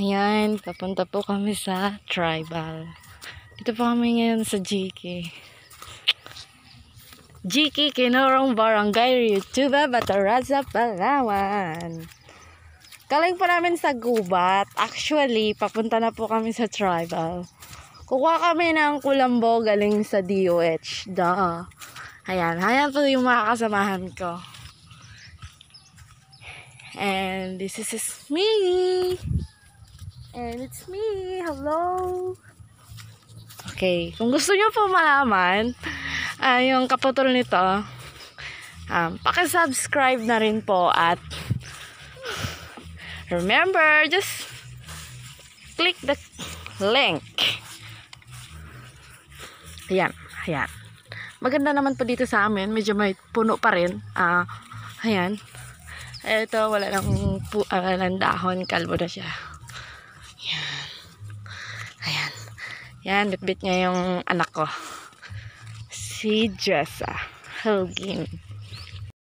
Ayan, papunta po kami sa tribal. Dito po kami ngayon sa GK. GK Kinorong Barangay, Yutuba, Bataraza, Palawan. Kaling po namin sa gubat. Actually, papunta na po kami sa tribal. Kukuha kami ng kulambo galing sa DOH. Duh. Ayan, ayan po yung mga kasamahan ko. And this is me. And it's me! Hello! Okay, kung gusto nyo po malaman uh, yung kaputol nito, um, pakisubscribe na rin po at remember, just click the link. Ayan, ayan. Maganda naman po dito sa amin. Medyo may puno pa rin. Uh, ayan. Ito, wala nang pu uh, dahon. Kalbo na siya. Yan, bitbit niya yung anak ko. Si Jessa Hugging.